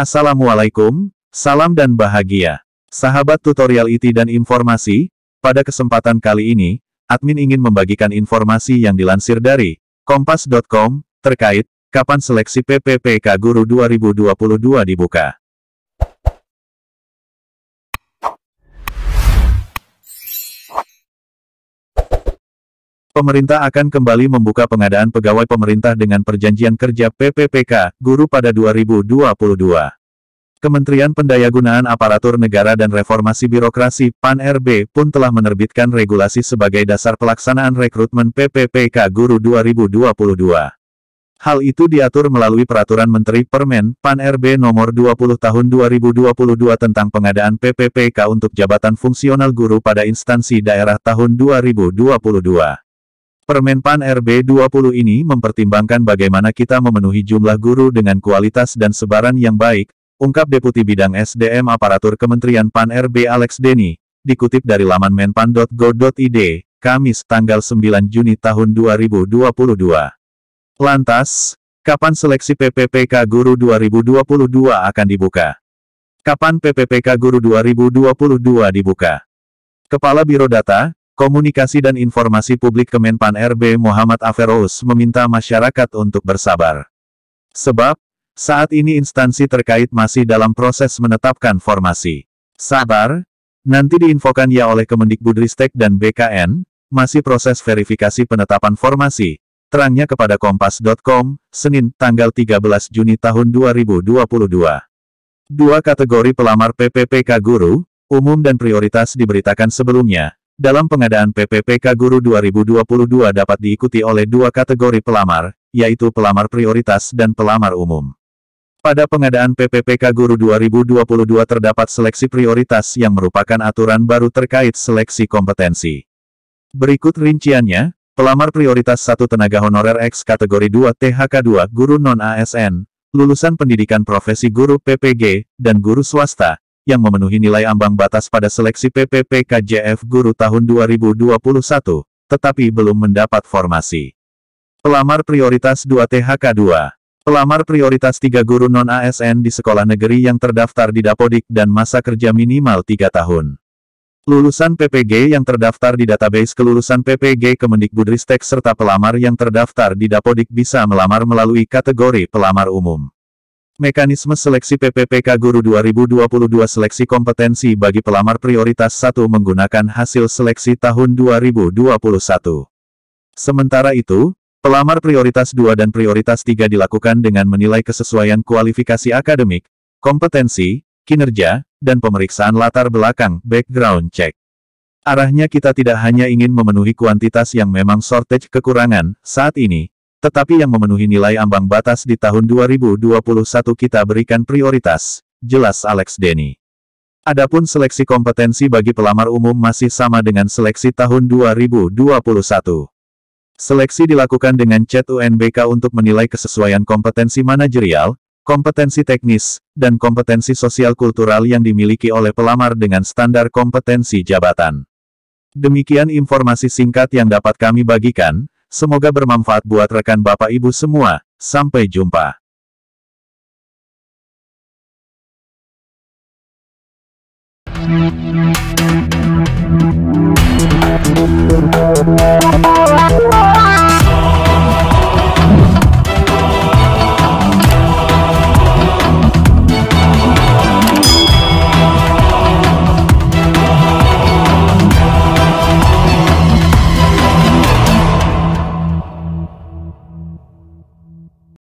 Assalamualaikum, salam dan bahagia. Sahabat tutorial IT dan informasi, pada kesempatan kali ini, admin ingin membagikan informasi yang dilansir dari kompas.com terkait kapan seleksi PPPK Guru 2022 dibuka. Pemerintah akan kembali membuka pengadaan pegawai pemerintah dengan perjanjian kerja PPPK, guru pada 2022. Kementerian Pendayagunaan Aparatur Negara dan Reformasi Birokrasi (PAN-RB) pun telah menerbitkan regulasi sebagai dasar pelaksanaan rekrutmen PPPK guru 2022. Hal itu diatur melalui peraturan Menteri Permen (PAN-RB) nomor 20 tahun 2022 tentang pengadaan PPPK untuk jabatan fungsional guru pada instansi daerah tahun 2022. Permenpan RB20 ini mempertimbangkan bagaimana kita memenuhi jumlah guru dengan kualitas dan sebaran yang baik, ungkap Deputi Bidang SDM Aparatur Kementerian PAN RB Alex Deni, dikutip dari laman menpan.go.id, Kamis tanggal 9 Juni tahun 2022. Lantas, kapan seleksi PPPK Guru 2022 akan dibuka? Kapan PPPK Guru 2022 dibuka? Kepala Biro Data, Komunikasi dan Informasi Publik Kemenpan RB Muhammad Aferous meminta masyarakat untuk bersabar. Sebab, saat ini instansi terkait masih dalam proses menetapkan formasi. Sabar, nanti diinfokan ya oleh Kemendikbudristek dan BKN, masih proses verifikasi penetapan formasi, terangnya kepada Kompas.com, Senin, tanggal 13 Juni tahun 2022. Dua kategori pelamar PPPK Guru, umum dan prioritas diberitakan sebelumnya, dalam pengadaan PPPK Guru 2022 dapat diikuti oleh dua kategori pelamar, yaitu pelamar prioritas dan pelamar umum. Pada pengadaan PPPK Guru 2022 terdapat seleksi prioritas yang merupakan aturan baru terkait seleksi kompetensi. Berikut rinciannya, pelamar prioritas 1 tenaga honorer X kategori 2 THK 2 guru non-ASN, lulusan pendidikan profesi guru PPG, dan guru swasta, yang memenuhi nilai ambang batas pada seleksi PPPKJF Guru tahun 2021, tetapi belum mendapat formasi. Pelamar prioritas 2 THK2 Pelamar prioritas 3 guru non-ASN di sekolah negeri yang terdaftar di Dapodik dan masa kerja minimal 3 tahun. Lulusan PPG yang terdaftar di database kelulusan PPG Kemendikbudristek serta pelamar yang terdaftar di Dapodik bisa melamar melalui kategori pelamar umum. Mekanisme Seleksi PPPK Guru 2022 Seleksi Kompetensi bagi Pelamar Prioritas 1 menggunakan hasil seleksi tahun 2021. Sementara itu, pelamar prioritas 2 dan prioritas 3 dilakukan dengan menilai kesesuaian kualifikasi akademik, kompetensi, kinerja, dan pemeriksaan latar belakang background check. Arahnya kita tidak hanya ingin memenuhi kuantitas yang memang shortage kekurangan saat ini, tetapi yang memenuhi nilai ambang batas di tahun 2021 kita berikan prioritas, jelas Alex Denny. Adapun seleksi kompetensi bagi pelamar umum masih sama dengan seleksi tahun 2021. Seleksi dilakukan dengan chat UNBK untuk menilai kesesuaian kompetensi manajerial, kompetensi teknis, dan kompetensi sosial kultural yang dimiliki oleh pelamar dengan standar kompetensi jabatan. Demikian informasi singkat yang dapat kami bagikan, Semoga bermanfaat buat rekan Bapak Ibu semua. Sampai jumpa. Thank you.